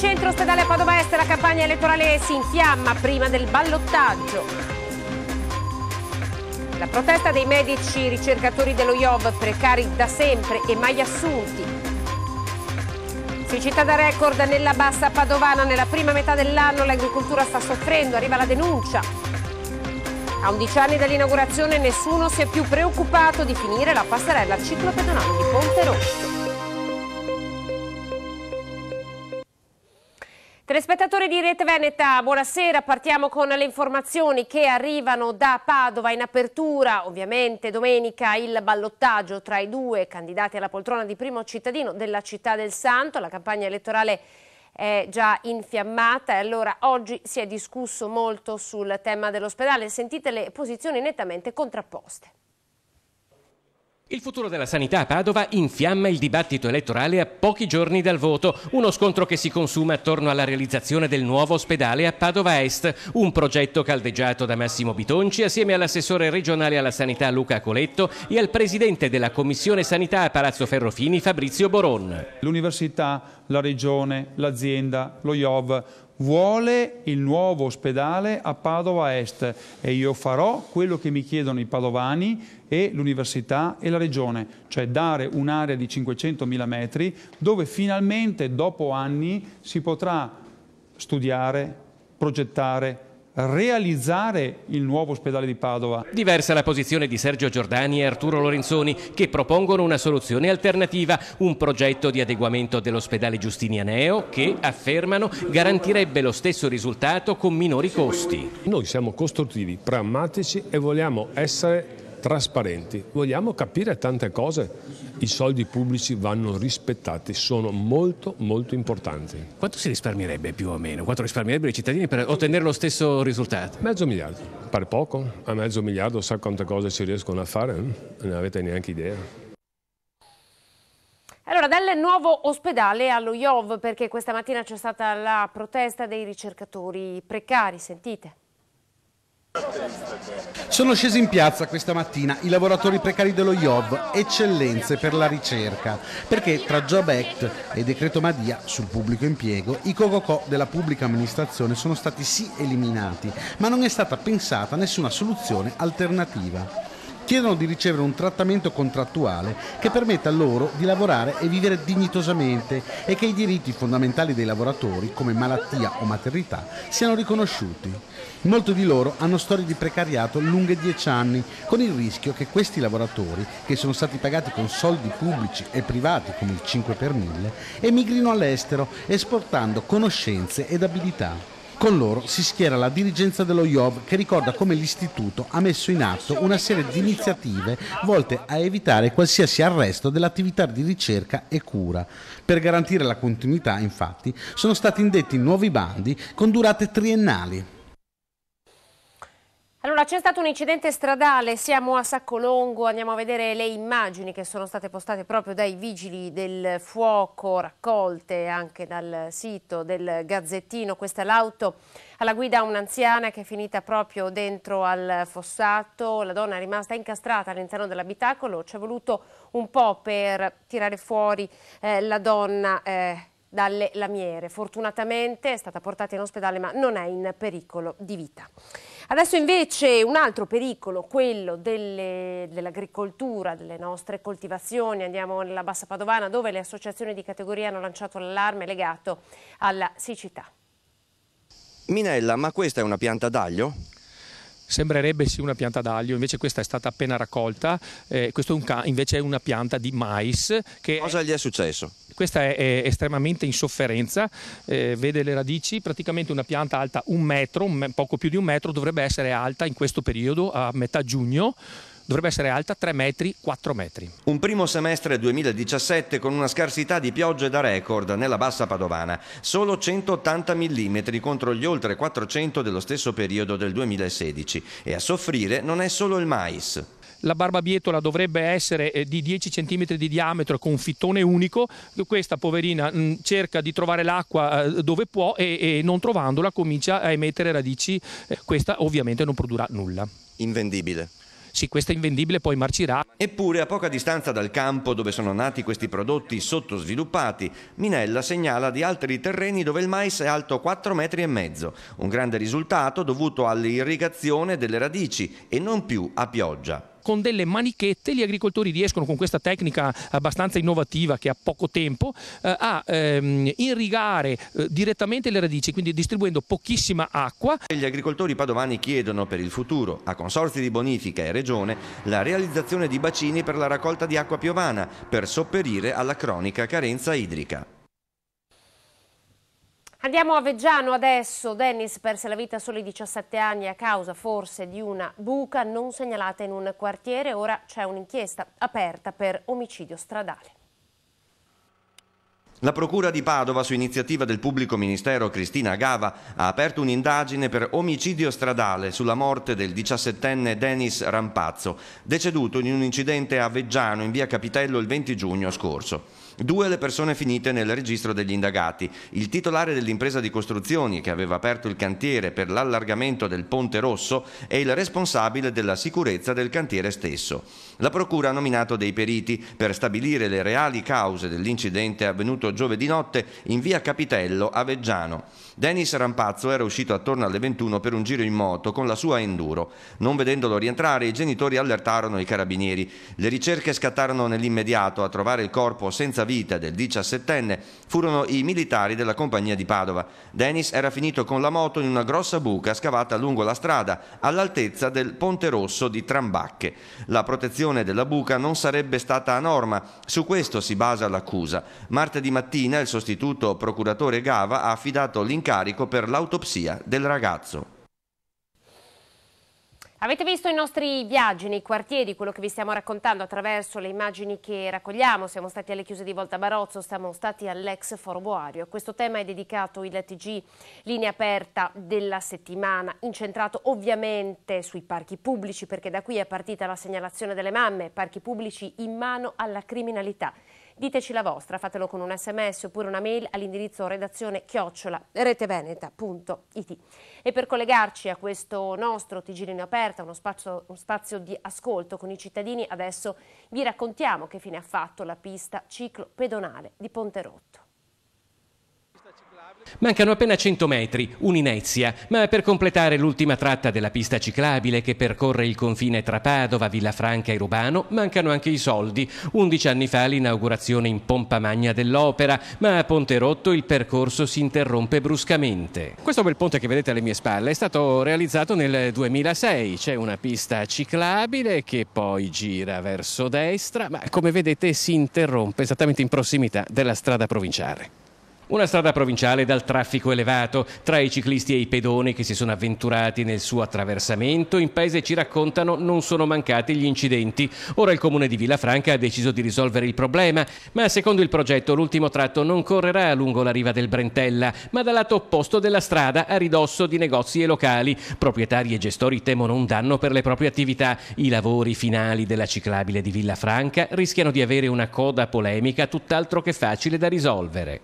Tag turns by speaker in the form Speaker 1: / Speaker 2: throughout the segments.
Speaker 1: centro ospedale Padova Est la campagna elettorale si infiamma prima del ballottaggio. La protesta dei medici ricercatori dello IOV precari da sempre e mai assunti. Siccità da record nella bassa padovana, nella prima metà dell'anno l'agricoltura sta soffrendo, arriva la denuncia. A 11 anni dall'inaugurazione nessuno si è più preoccupato di finire la passerella ciclopedonale di Ponte Rosso. Telespettatori di Rete Veneta, buonasera, partiamo con le informazioni che arrivano da Padova in apertura, ovviamente domenica il ballottaggio tra i due candidati alla poltrona di primo cittadino della città del Santo, la campagna elettorale è già infiammata e allora oggi si è discusso molto sul tema dell'ospedale, sentite le posizioni nettamente contrapposte.
Speaker 2: Il futuro della sanità a Padova infiamma il dibattito elettorale a pochi giorni dal voto, uno scontro che si consuma attorno alla realizzazione del nuovo ospedale a Padova Est, un progetto caldeggiato da Massimo Bitonci assieme all'assessore regionale alla sanità Luca Coletto e al presidente della
Speaker 3: Commissione Sanità a Palazzo Ferrofini Fabrizio Boron. L'università, la regione, l'azienda, lo IOV vuole il nuovo ospedale a Padova Est e io farò quello che mi chiedono i padovani e l'università e la regione, cioè dare un'area di 500.000 metri dove finalmente dopo anni si potrà studiare, progettare, realizzare il nuovo ospedale di Padova.
Speaker 2: Diversa la posizione di Sergio Giordani e Arturo Lorenzoni che propongono una soluzione alternativa, un progetto di adeguamento dell'ospedale Giustinianeo che, affermano, garantirebbe lo stesso risultato con minori costi. Noi siamo costruttivi, pragmatici e vogliamo essere trasparenti. Vogliamo capire tante cose. I soldi pubblici vanno rispettati, sono molto molto importanti. Quanto si risparmierebbe più o meno? Quanto risparmierebbero i cittadini per ottenere lo stesso risultato? Mezzo miliardo. Pare poco? A mezzo miliardo sa quante cose si riescono a fare? Non avete neanche idea.
Speaker 1: Allora, dal nuovo ospedale allo IOV, perché questa mattina c'è stata la protesta dei ricercatori precari, sentite.
Speaker 3: Sono scesi in piazza questa mattina i lavoratori precari dello IOV, eccellenze per la ricerca, perché tra Job Act e decreto Madia sul pubblico impiego i cococò della pubblica amministrazione sono stati sì eliminati, ma non è stata pensata nessuna soluzione alternativa chiedono di ricevere un trattamento contrattuale che permetta loro di lavorare e vivere dignitosamente e che i diritti fondamentali dei lavoratori, come malattia o maternità, siano riconosciuti. Molti di loro hanno storie di precariato lunghe dieci anni, con il rischio che questi lavoratori, che sono stati pagati con soldi pubblici e privati come il 5 per 1000, emigrino all'estero esportando conoscenze ed abilità. Con loro si schiera la dirigenza dello IOV che ricorda come l'istituto ha messo in atto una serie di iniziative volte a evitare qualsiasi arresto dell'attività di ricerca e cura. Per garantire la continuità, infatti, sono stati indetti nuovi bandi con durate triennali.
Speaker 1: Allora c'è stato un incidente stradale, siamo a Saccolongo, andiamo a vedere le immagini che sono state postate proprio dai vigili del fuoco, raccolte anche dal sito del Gazzettino, questa è l'auto alla guida un'anziana che è finita proprio dentro al fossato, la donna è rimasta incastrata all'interno dell'abitacolo, ci è voluto un po' per tirare fuori eh, la donna eh, dalle lamiere. Fortunatamente è stata portata in ospedale ma non è in pericolo di vita. Adesso invece un altro pericolo, quello dell'agricoltura, dell delle nostre coltivazioni, andiamo nella Bassa Padovana dove le associazioni di categoria hanno lanciato l'allarme legato alla siccità.
Speaker 2: Minella, ma questa è una pianta d'aglio? sembrerebbe sia una pianta d'aglio, invece questa è stata appena raccolta, eh, questo è un ca- invece è una pianta di mais. Cosa è... gli è successo? Questa è, è estremamente in sofferenza, eh, vede le radici, praticamente una pianta alta un metro, un, poco più di un metro, dovrebbe essere alta in questo periodo a metà giugno dovrebbe essere alta 3 metri, 4 metri. Un
Speaker 4: primo semestre 2017 con una scarsità di piogge da record nella bassa padovana, solo 180 mm contro gli oltre 400 dello stesso periodo del 2016 e a
Speaker 2: soffrire non è solo il mais. La barbabietola dovrebbe essere eh, di 10 cm di diametro con un fittone unico, questa poverina mm, cerca di trovare l'acqua eh, dove può e non trovandola comincia a emettere radici, eh, questa ovviamente non produrrà nulla. Invendibile. Sì, questa invendibile poi marcirà. Eppure a poca distanza
Speaker 4: dal campo dove sono nati questi prodotti sottosviluppati, Minella segnala di altri terreni dove il mais è alto 4,5 metri, un grande risultato dovuto all'irrigazione delle radici e non più a pioggia
Speaker 2: con delle manichette gli agricoltori riescono con questa tecnica abbastanza innovativa che ha poco tempo eh, a ehm, irrigare eh, direttamente le radici, quindi distribuendo pochissima acqua. Gli agricoltori padovani chiedono per
Speaker 4: il futuro a consorzi di bonifica e regione la realizzazione di bacini per la raccolta di acqua piovana per sopperire alla cronica carenza idrica.
Speaker 1: Andiamo a Veggiano adesso. Dennis perse la vita a soli 17 anni a causa forse di una buca non segnalata in un quartiere. Ora c'è un'inchiesta aperta per omicidio stradale.
Speaker 4: La Procura di Padova, su iniziativa del pubblico ministero Cristina Gava, ha aperto un'indagine per omicidio stradale sulla morte del 17enne Denis Rampazzo, deceduto in un incidente a Veggiano in via Capitello il 20 giugno scorso. Due le persone finite nel registro degli indagati. Il titolare dell'impresa di costruzioni che aveva aperto il cantiere per l'allargamento del Ponte Rosso e il responsabile della sicurezza del cantiere stesso. La Procura ha nominato dei periti per stabilire le reali cause dell'incidente avvenuto giovedì notte in via Capitello a Veggiano. Dennis Rampazzo era uscito attorno alle 21 per un giro in moto con la sua enduro. Non vedendolo rientrare, i genitori allertarono i carabinieri. Le ricerche scattarono nell'immediato a trovare il corpo senza vita del 17enne furono i militari della compagnia di Padova. Dennis era finito con la moto in una grossa buca scavata lungo la strada, all'altezza del Ponte Rosso di Trambacche. La protezione della buca non sarebbe stata a norma, su questo si basa l'accusa. Martedì mattina il sostituto procuratore Gava ha affidato l'incarico per l'autopsia del ragazzo.
Speaker 1: Avete visto i nostri viaggi nei quartieri, quello che vi stiamo raccontando attraverso le immagini che raccogliamo. Siamo stati alle chiuse di Volta Barozzo, siamo stati all'ex Forboario. Questo tema è dedicato il TG Linea Aperta della settimana, incentrato ovviamente sui parchi pubblici, perché da qui è partita la segnalazione delle mamme, parchi pubblici in mano alla criminalità. Diteci la vostra, fatelo con un sms oppure una mail all'indirizzo redazione chiocciola reteveneta.it. E per collegarci a questo nostro Tigirino Aperta, uno spazio, uno spazio di ascolto con i cittadini, adesso vi raccontiamo che fine ha fatto la pista ciclo pedonale di Ponte Rotto.
Speaker 2: Mancano appena 100 metri, un'inezia, ma per completare l'ultima tratta della pista ciclabile che percorre il confine tra Padova, Villafranca e Rubano, mancano anche i soldi. 11 anni fa l'inaugurazione in pompa magna dell'opera, ma a Ponte Rotto il percorso si interrompe bruscamente. Questo bel ponte che vedete alle mie spalle è stato realizzato nel 2006. C'è una pista ciclabile che poi gira verso destra, ma come vedete si interrompe esattamente in prossimità della strada provinciale. Una strada provinciale dal traffico elevato, tra i ciclisti e i pedoni che si sono avventurati nel suo attraversamento, in paese ci raccontano non sono mancati gli incidenti. Ora il comune di Villafranca ha deciso di risolvere il problema, ma secondo il progetto l'ultimo tratto non correrà lungo la riva del Brentella, ma dal lato opposto della strada a ridosso di negozi e locali. Proprietari e gestori temono un danno per le proprie attività. I lavori finali della ciclabile di Villafranca rischiano di avere una coda polemica tutt'altro che facile da risolvere.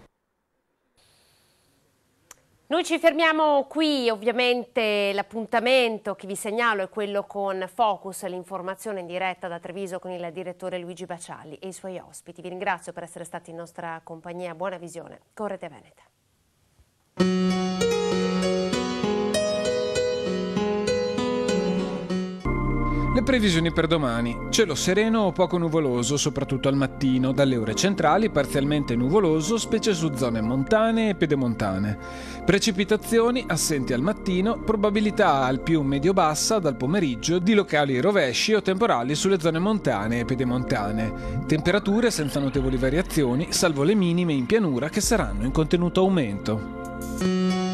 Speaker 1: Noi ci fermiamo qui, ovviamente l'appuntamento che vi segnalo è quello con Focus, l'informazione in diretta da Treviso con il direttore Luigi Bacialli e i suoi ospiti. Vi ringrazio per essere stati in nostra compagnia, buona visione, correte Veneta.
Speaker 2: previsioni per domani. Cielo sereno o poco nuvoloso, soprattutto al mattino, dalle ore centrali parzialmente nuvoloso, specie su zone montane e pedemontane. Precipitazioni assenti al mattino, probabilità al più medio-bassa dal pomeriggio di locali rovesci o temporali sulle zone montane e pedemontane. Temperature senza notevoli variazioni, salvo le minime in pianura che saranno in contenuto aumento.